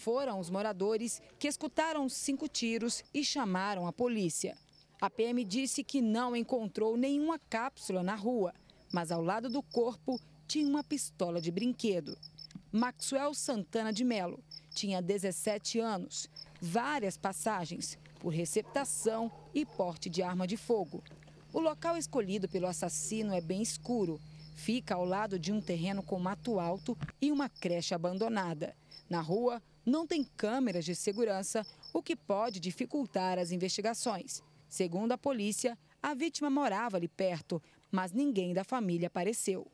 Foram os moradores que escutaram cinco tiros e chamaram a polícia. A PM disse que não encontrou nenhuma cápsula na rua, mas ao lado do corpo tinha uma pistola de brinquedo. Maxwell Santana de Melo tinha 17 anos, várias passagens por receptação e porte de arma de fogo. O local escolhido pelo assassino é bem escuro fica ao lado de um terreno com mato alto e uma creche abandonada. Na rua, não tem câmeras de segurança, o que pode dificultar as investigações. Segundo a polícia, a vítima morava ali perto, mas ninguém da família apareceu.